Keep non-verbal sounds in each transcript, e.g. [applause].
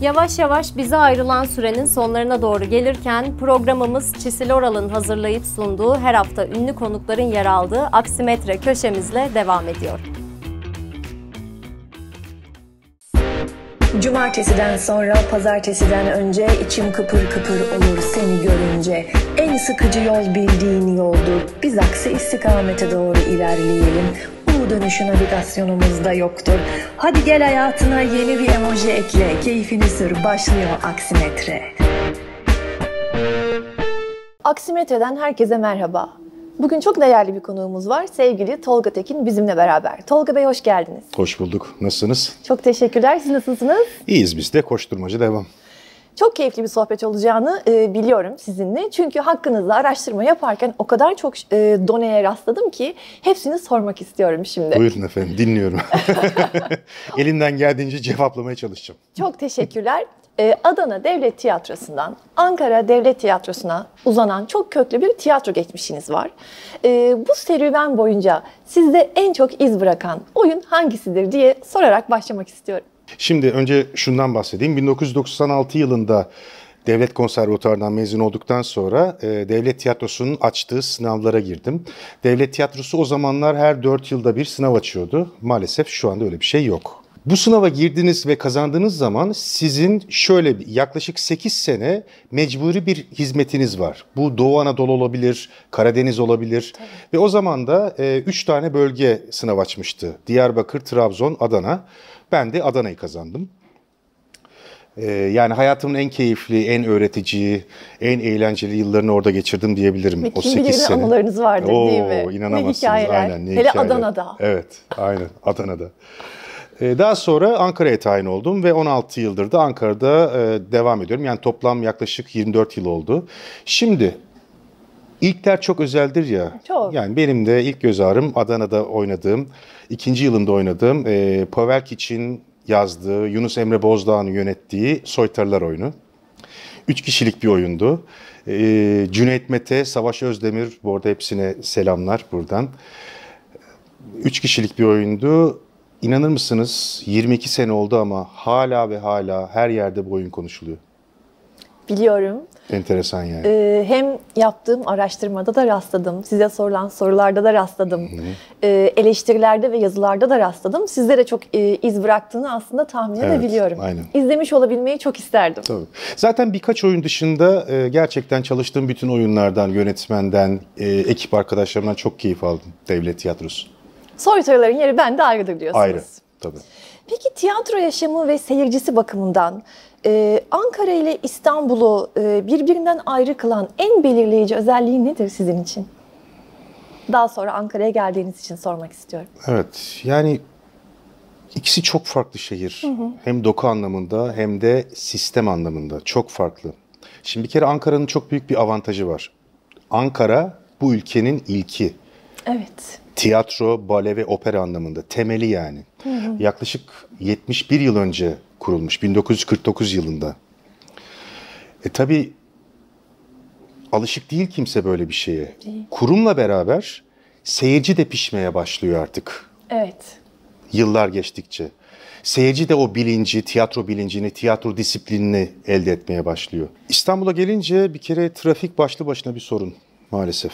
Yavaş yavaş bize ayrılan sürenin sonlarına doğru gelirken programımız Çisil Oral'ın hazırlayıp sunduğu her hafta ünlü konukların yer aldığı Aksimetre köşemizle devam ediyor. Cumartesiden sonra pazartesiden önce içim kıpır kıpır olur seni görünce. En sıkıcı yol bildiğin yoldur. Biz aksi istikamete doğru ilerleyelim geri dönüşü navigasyonumuzda yoktur. Hadi gel hayatına yeni bir emoji ekle. Keyfini sür başlıyor Aksimetre. Aksimetre'den herkese merhaba. Bugün çok değerli bir konuğumuz var. Sevgili Tolga Tekin bizimle beraber. Tolga Bey hoş geldiniz. Hoş bulduk. Nasılsınız? Çok teşekkürler. Siz nasılsınız? İyiyiz biz de. Koşturmacı devam. Çok keyifli bir sohbet olacağını e, biliyorum sizinle. Çünkü hakkınızda araştırma yaparken o kadar çok e, doneye rastladım ki hepsini sormak istiyorum şimdi. Buyurun efendim dinliyorum. [laughs] elinden geldiğince cevaplamaya çalışacağım. Çok teşekkürler. E, Adana Devlet Tiyatrosu'ndan Ankara Devlet Tiyatrosu'na uzanan çok köklü bir tiyatro geçmişiniz var. E, bu serüven boyunca sizde en çok iz bırakan oyun hangisidir diye sorarak başlamak istiyorum. Şimdi önce şundan bahsedeyim. 1996 yılında Devlet Konservatuarından mezun olduktan sonra e, Devlet Tiyatrosu'nun açtığı sınavlara girdim. Devlet Tiyatrosu o zamanlar her 4 yılda bir sınav açıyordu. Maalesef şu anda öyle bir şey yok. Bu sınava girdiniz ve kazandığınız zaman sizin şöyle bir, yaklaşık 8 sene mecburi bir hizmetiniz var. Bu Doğu Anadolu olabilir, Karadeniz olabilir. Tabii. Ve o zaman da 3 e, tane bölge sınav açmıştı. Diyarbakır, Trabzon, Adana. Ben de Adana'yı kazandım. Ee, yani hayatımın en keyifli, en öğretici, en eğlenceli yıllarını orada geçirdim diyebilirim. Ve o 8 sene. anılarınız vardı Oo, değil mi? İnanamazsınız. Ne hikayeler. Aynen, ne Hele hikayeler. Adana'da. Evet, aynen Adana'da. Ee, daha sonra Ankara'ya tayin oldum ve 16 yıldır da Ankara'da e, devam ediyorum. Yani toplam yaklaşık 24 yıl oldu. Şimdi İlkler çok özeldir ya. Çok. Yani benim de ilk göz ağrım Adana'da oynadığım, ikinci yılında oynadığım e, Pavelk için yazdığı, Yunus Emre Bozdağ'ın yönettiği Soytarılar oyunu. Üç kişilik bir oyundu. E, Cüneyt Mete, Savaş Özdemir, bu arada hepsine selamlar buradan. Üç kişilik bir oyundu. İnanır mısınız 22 sene oldu ama hala ve hala her yerde bu oyun konuşuluyor. Biliyorum. Enteresan yani. E, hem yaptığım araştırmada da rastladım, size sorulan sorularda da rastladım, Hı ee, eleştirilerde ve yazılarda da rastladım. Sizlere çok e, iz bıraktığını aslında tahmin evet, edebiliyorum. Aynen. İzlemiş olabilmeyi çok isterdim. Tabii. Zaten birkaç oyun dışında e, gerçekten çalıştığım bütün oyunlardan, yönetmenden, e, ekip arkadaşlarımdan çok keyif aldım devlet tiyatrosu. Soytarıların yeri bende ayrıdır diyorsunuz. Ayrı, tabii. Peki tiyatro yaşamı ve seyircisi bakımından ee, Ankara ile İstanbul'u e, birbirinden ayrı kılan en belirleyici özelliği nedir sizin için? Daha sonra Ankara'ya geldiğiniz için sormak istiyorum. Evet, yani ikisi çok farklı şehir. Hı hı. Hem doku anlamında hem de sistem anlamında çok farklı. Şimdi bir kere Ankara'nın çok büyük bir avantajı var. Ankara bu ülkenin ilki. Evet. Tiyatro, bale ve opera anlamında temeli yani. Hı hı. Yaklaşık 71 yıl önce kurulmuş 1949 yılında. E tabi alışık değil kimse böyle bir şeye. Değil. Kurumla beraber seyirci de pişmeye başlıyor artık. Evet. Yıllar geçtikçe. Seyirci de o bilinci, tiyatro bilincini, tiyatro disiplinini elde etmeye başlıyor. İstanbul'a gelince bir kere trafik başlı başına bir sorun maalesef.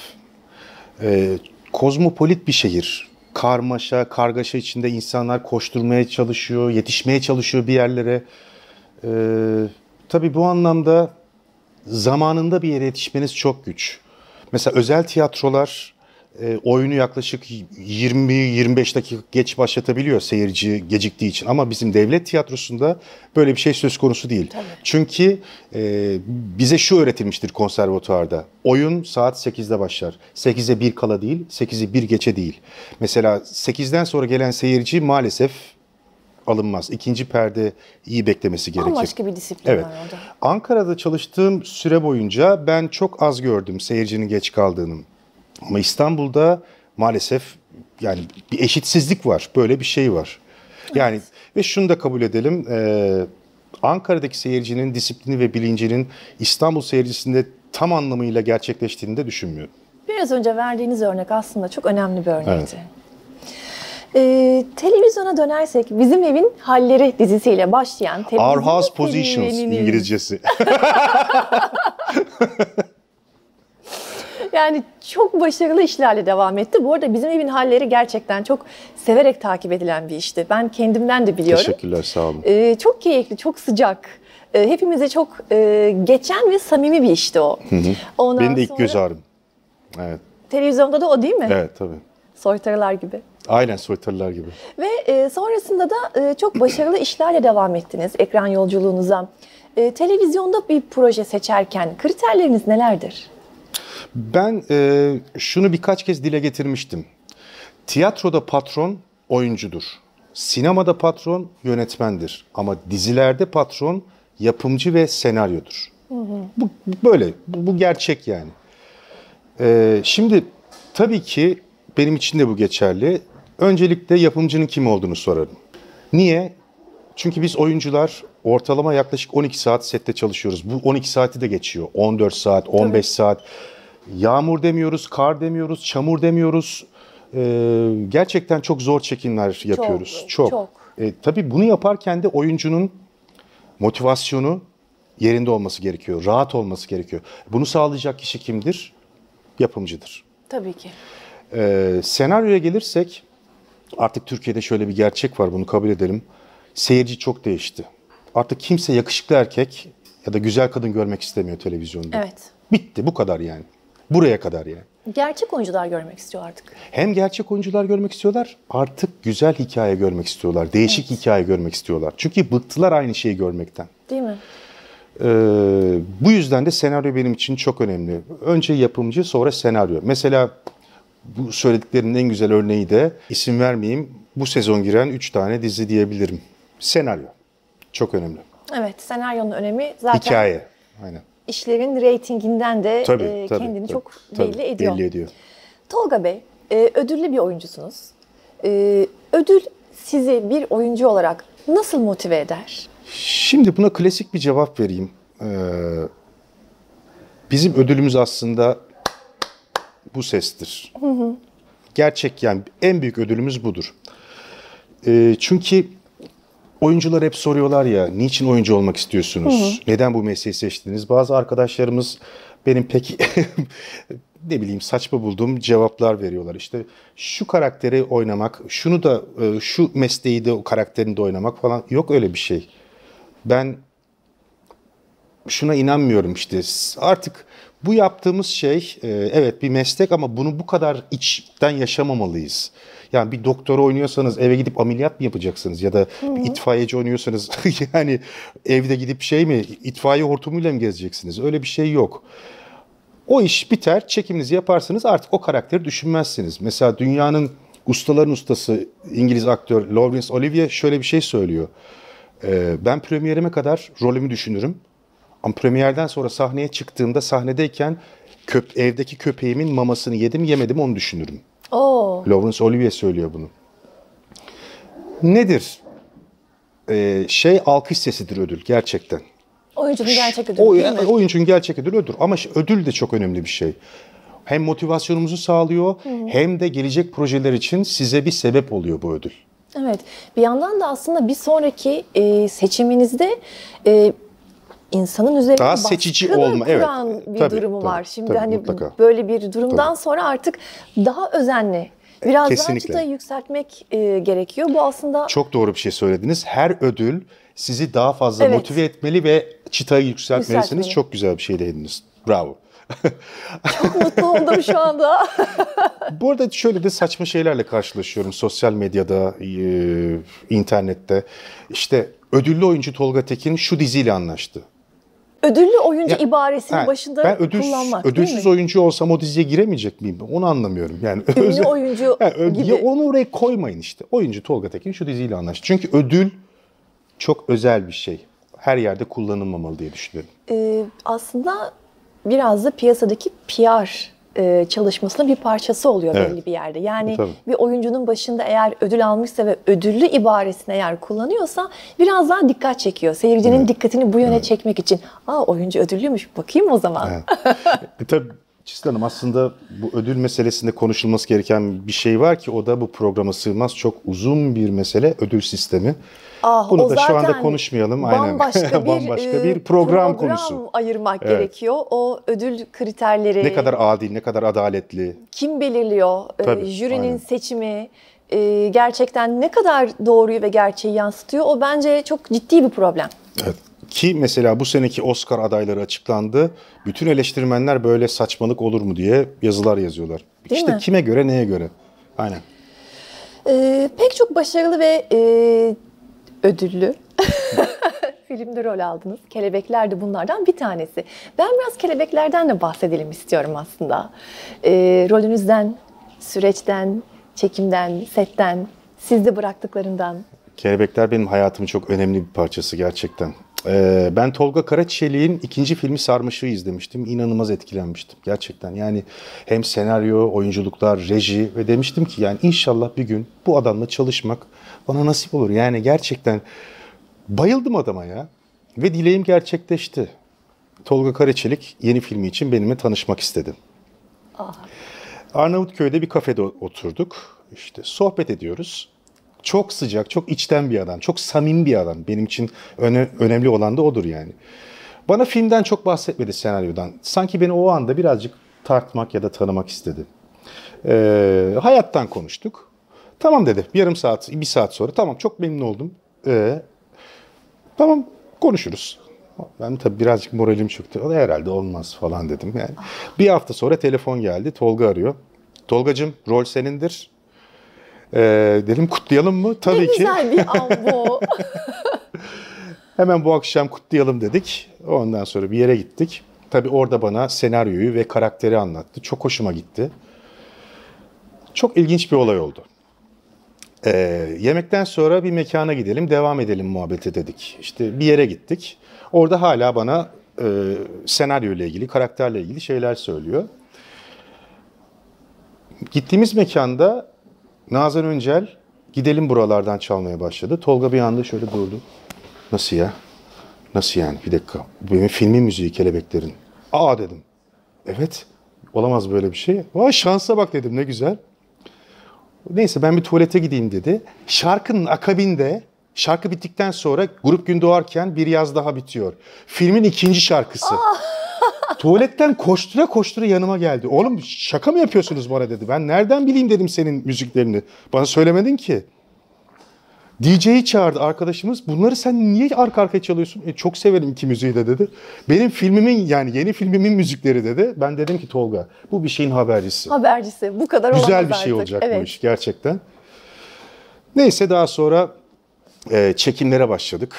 Ee, kozmopolit bir şehir karmaşa, kargaşa içinde insanlar koşturmaya çalışıyor, yetişmeye çalışıyor bir yerlere. Ee, tabii bu anlamda zamanında bir yere yetişmeniz çok güç. Mesela özel tiyatrolar e, oyunu yaklaşık 20-25 dakika geç başlatabiliyor seyirci geciktiği için. Ama bizim devlet tiyatrosunda böyle bir şey söz konusu değil. Tabii. Çünkü e, bize şu öğretilmiştir konservatuvarda. Oyun saat 8'de başlar. 8'e 1 kala değil, 8'i 1 geçe değil. Mesela 8'den sonra gelen seyirci maalesef alınmaz. İkinci perde iyi beklemesi gerekir. Başka bir disiplin evet. var orada. Ankara'da çalıştığım süre boyunca ben çok az gördüm seyircinin geç kaldığını. Ama İstanbul'da maalesef yani bir eşitsizlik var. Böyle bir şey var. Yani evet. ve şunu da kabul edelim. E, Ankara'daki seyircinin disiplini ve bilincinin İstanbul seyircisinde tam anlamıyla gerçekleştiğini de düşünmüyorum. Biraz önce verdiğiniz örnek aslında çok önemli bir örnekti. Evet. Ee, televizyona dönersek Bizim Evin Halleri dizisiyle başlayan Our House Positions İngilizcesi. [laughs] Yani çok başarılı işlerle devam etti. Bu arada bizim evin halleri gerçekten çok severek takip edilen bir işti. Ben kendimden de biliyorum. Teşekkürler sağ olun. Ee, çok keyifli, çok sıcak. Ee, hepimize çok e, geçen ve samimi bir işti o. Hı Ondan Benim de ilk göz ağrım. Evet. Televizyonda da o değil mi? Evet tabii. Soytarılar gibi. Aynen soytarılar gibi. Ve e, sonrasında da e, çok başarılı işlerle devam ettiniz ekran yolculuğunuza. E, televizyonda bir proje seçerken kriterleriniz nelerdir? Ben e, şunu birkaç kez dile getirmiştim. Tiyatroda patron oyuncudur. Sinemada patron yönetmendir. Ama dizilerde patron yapımcı ve senaryodur. Hı hı. Bu böyle. Bu, bu gerçek yani. Ee, şimdi tabii ki benim için de bu geçerli. Öncelikle yapımcının kim olduğunu sorarım. Niye? Çünkü biz oyuncular ortalama yaklaşık 12 saat sette çalışıyoruz. Bu 12 saati de geçiyor. 14 saat, 15 evet. saat. Yağmur demiyoruz, kar demiyoruz, çamur demiyoruz. Ee, gerçekten çok zor çekimler yapıyoruz. Çok. çok. E, tabii bunu yaparken de oyuncunun motivasyonu yerinde olması gerekiyor. Rahat olması gerekiyor. Bunu sağlayacak kişi kimdir? Yapımcıdır. Tabii ki. Ee, senaryoya gelirsek artık Türkiye'de şöyle bir gerçek var bunu kabul edelim. Seyirci çok değişti. Artık kimse yakışıklı erkek ya da güzel kadın görmek istemiyor televizyonda. Evet. Bitti bu kadar yani. Buraya kadar yani. Gerçek oyuncular görmek istiyor artık. Hem gerçek oyuncular görmek istiyorlar, artık güzel hikaye görmek istiyorlar. Değişik evet. hikaye görmek istiyorlar. Çünkü bıktılar aynı şeyi görmekten. Değil mi? Ee, bu yüzden de senaryo benim için çok önemli. Önce yapımcı, sonra senaryo. Mesela bu söylediklerimin en güzel örneği de isim vermeyeyim. Bu sezon giren 3 tane dizi diyebilirim. Senaryo. Çok önemli. Evet, senaryonun önemi zaten... Hikaye. Aynen işlerin reytinginden de tabii, e, tabii, kendini tabii, çok tabii, belli ediyor. Belli ediyor. Tolga Bey, e, ödüllü bir oyuncusunuz. E, ödül sizi bir oyuncu olarak nasıl motive eder? Şimdi buna klasik bir cevap vereyim. Ee, bizim ödülümüz aslında bu sestir. Hı hı. Gerçek yani en büyük ödülümüz budur. Ee, çünkü Oyuncular hep soruyorlar ya niçin oyuncu olmak istiyorsunuz? Hı hı. Neden bu mesleği seçtiniz? Bazı arkadaşlarımız benim pek [laughs] ne bileyim saçma bulduğum cevaplar veriyorlar. İşte şu karakteri oynamak, şunu da e, şu mesleği de o karakterini de oynamak falan yok öyle bir şey. Ben şuna inanmıyorum işte artık bu yaptığımız şey e, evet bir meslek ama bunu bu kadar içten yaşamamalıyız. Yani bir doktora oynuyorsanız eve gidip ameliyat mı yapacaksınız? Ya da Hı-hı. bir itfaiyeci oynuyorsanız [laughs] yani evde gidip şey mi itfaiye hortumuyla mı gezeceksiniz? Öyle bir şey yok. O iş biter, çekiminizi yaparsınız artık o karakteri düşünmezsiniz. Mesela dünyanın ustaların ustası İngiliz aktör Laurence Olivier şöyle bir şey söylüyor. Ee, ben premierime kadar rolümü düşünürüm. Ama premierden sonra sahneye çıktığımda sahnedeyken köp evdeki köpeğimin mamasını yedim yemedim onu düşünürüm. Oo. Laurence Olivier söylüyor bunu. Nedir? Ee, şey alkış sesidir ödül gerçekten. Oyuncunun gerçek ödülü o, değil mi? Oyuncunun gerçek ödülü ödül ama ödül de çok önemli bir şey. Hem motivasyonumuzu sağlıyor Hı. hem de gelecek projeler için size bir sebep oluyor bu ödül. Evet bir yandan da aslında bir sonraki e, seçiminizde e, insanın üzerinde daha seçici olma evet bir tabii, durumu tabii, var. Şimdi tabii, hani mutlaka. böyle bir durumdan tabii. sonra artık daha özenli biraz Kesinlikle. daha çıtayı yükseltmek e, gerekiyor. Bu aslında çok doğru bir şey söylediniz. Her ödül sizi daha fazla evet. motive etmeli ve çıtayı yükseltmelisiniz. Çok güzel bir şey dediniz Bravo. [laughs] Çok mutlu oldum şu anda. [laughs] Bu arada şöyle de saçma şeylerle karşılaşıyorum sosyal medyada, e, internette. İşte ödüllü oyuncu Tolga Tekin şu diziyle anlaştı. Ödüllü oyuncu ya, ibaresinin he, başında ben ödülsüz, kullanmak ödülsüz oyuncu olsam o diziye giremeyecek miyim? Onu anlamıyorum. Yani Ünlü oyuncu he, ö, gibi. Ya onu oraya koymayın işte. Oyuncu Tolga Tekin şu diziyle anlaştı. Çünkü ödül çok özel bir şey. Her yerde kullanılmamalı diye düşünüyorum. Ee, aslında biraz da piyasadaki PR e, çalışmasının bir parçası oluyor evet. belli bir yerde. Yani e, Tabii. bir oyuncunun başında eğer ödül almışsa ve ödüllü ibaresini eğer kullanıyorsa biraz daha dikkat çekiyor. Seyircinin evet. dikkatini bu yöne evet. çekmek için. Aa oyuncu ödüllüymüş bakayım o zaman. Evet. E, tabii Çizgi Hanım aslında bu ödül meselesinde konuşulması gereken bir şey var ki o da bu programa sığmaz. Çok uzun bir mesele ödül sistemi. Ah, Bunu da şu anda konuşmayalım. Bambaşka Aynen. [laughs] Bir, bir e, program, program konusu. ayırmak evet. gerekiyor. O ödül kriterleri. Ne kadar adil, ne kadar adaletli. Kim belirliyor? E, Tabii, Jürinin aynen. seçimi e, gerçekten ne kadar doğruyu ve gerçeği yansıtıyor? O bence çok ciddi bir problem. Evet. Ki mesela bu seneki Oscar adayları açıklandı. Bütün eleştirmenler böyle saçmalık olur mu diye yazılar yazıyorlar. Değil işte mi? kime göre neye göre. Aynen. Ee, pek çok başarılı ve e, ödüllü [laughs] filmde rol aldınız. Kelebekler de bunlardan bir tanesi. Ben biraz kelebeklerden de bahsedelim istiyorum aslında. E, rolünüzden, süreçten, çekimden, setten, sizde bıraktıklarından. Kelebekler benim hayatımın çok önemli bir parçası gerçekten. Ee, ben Tolga Karaçelik'in ikinci filmi Sarmaşığı izlemiştim. İnanılmaz etkilenmiştim gerçekten. Yani hem senaryo, oyunculuklar, reji ve demiştim ki yani inşallah bir gün bu adamla çalışmak bana nasip olur. Yani gerçekten bayıldım adama ya ve dileğim gerçekleşti. Tolga Karaçelik yeni filmi için benimle tanışmak istedi. Aha. Arnavutköy'de bir kafede oturduk. İşte sohbet ediyoruz çok sıcak, çok içten bir adam, çok samim bir adam. Benim için öne, önemli olan da odur yani. Bana filmden çok bahsetmedi senaryodan. Sanki beni o anda birazcık tartmak ya da tanımak istedi. Ee, hayattan konuştuk. Tamam dedi. Yarım saat, bir saat sonra. Tamam çok memnun oldum. Ee, tamam konuşuruz. Ben tabii birazcık moralim çöktü. O da herhalde olmaz falan dedim. Yani. Bir hafta sonra telefon geldi. Tolga arıyor. Tolgacım rol senindir. Ee, dedim kutlayalım mı? Tabii ne ki. güzel bir [laughs] Hemen bu akşam kutlayalım dedik. Ondan sonra bir yere gittik. Tabii orada bana senaryoyu ve karakteri anlattı. Çok hoşuma gitti. Çok ilginç bir olay oldu. Ee, yemekten sonra bir mekana gidelim, devam edelim muhabbete dedik. İşte bir yere gittik. Orada hala bana e, senaryo ile ilgili, karakterle ilgili şeyler söylüyor. Gittiğimiz mekanda Nazan Öncel gidelim buralardan çalmaya başladı. Tolga bir anda şöyle durdu. Nasıl ya? Nasıl yani? Bir dakika. Bu benim filmin müziği kelebeklerin. Aa dedim. Evet. Olamaz böyle bir şey. Vay şansa bak dedim ne güzel. Neyse ben bir tuvalete gideyim dedi. Şarkının akabinde şarkı bittikten sonra grup gün doğarken bir yaz daha bitiyor. Filmin ikinci şarkısı. Aa. Ah! Tuvaletten koştura koştura yanıma geldi. Oğlum şaka mı yapıyorsunuz bana dedi. Ben nereden bileyim dedim senin müziklerini. Bana söylemedin ki. DJ'yi çağırdı arkadaşımız. Bunları sen niye arka arkaya çalıyorsun? E, çok severim iki müziği de dedi. Benim filmimin yani yeni filmimin müzikleri dedi. Ben dedim ki Tolga bu bir şeyin habercisi. Habercisi. Bu kadar Güzel bir şey olacak evet. bu iş gerçekten. Neyse daha sonra e, çekimlere başladık.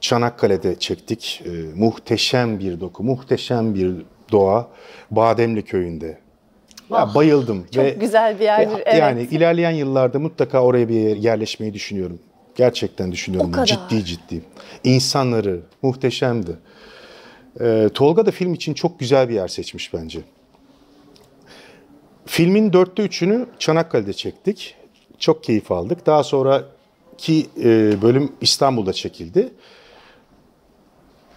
Çanakkale'de çektik. E, muhteşem bir doku, muhteşem bir doğa. Bademli köyünde. Oh, ya ah, bayıldım çok ve güzel bir yerdir. E, evet. Yani ilerleyen yıllarda mutlaka oraya bir yer, yerleşmeyi düşünüyorum. Gerçekten düşünüyorum. O ciddi ciddi. İnsanları muhteşemdi. Ee, Tolga da film için çok güzel bir yer seçmiş bence. Filmin dörtte üçünü Çanakkale'de çektik. Çok keyif aldık. Daha sonraki e, bölüm İstanbul'da çekildi.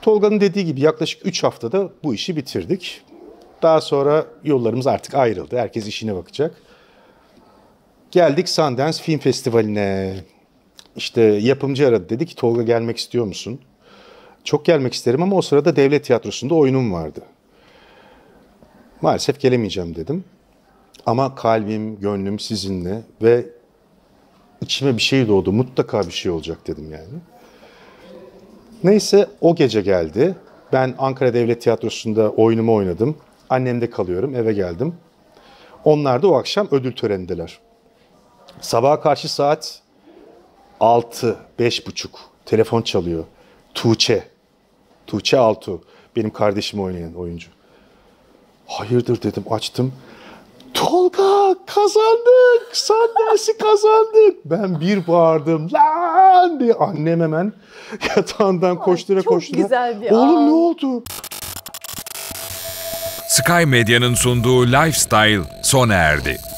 Tolga'nın dediği gibi yaklaşık 3 haftada bu işi bitirdik. Daha sonra yollarımız artık ayrıldı. Herkes işine bakacak. Geldik Sundance Film Festivali'ne. İşte yapımcı aradı dedi ki Tolga gelmek istiyor musun? Çok gelmek isterim ama o sırada devlet tiyatrosunda oyunum vardı. Maalesef gelemeyeceğim dedim. Ama kalbim, gönlüm sizinle ve içime bir şey doğdu. Mutlaka bir şey olacak dedim yani. Neyse o gece geldi. Ben Ankara Devlet Tiyatrosu'nda oyunumu oynadım. Annemde kalıyorum, eve geldim. Onlar da o akşam ödül törenindeler. Sabaha karşı saat 6, 5 buçuk. Telefon çalıyor. Tuğçe. Tuğçe Altu. Benim kardeşim oynayan oyuncu. Hayırdır dedim açtım. Tolga kazandık. Sen dersi kazandık. Ben bir bağırdım. La Aman bir annem hemen [laughs] yatağından koştura Ay, çok koştura. güzel bir Oğlum an. ne oldu? Sky Medya'nın sunduğu Lifestyle sona erdi.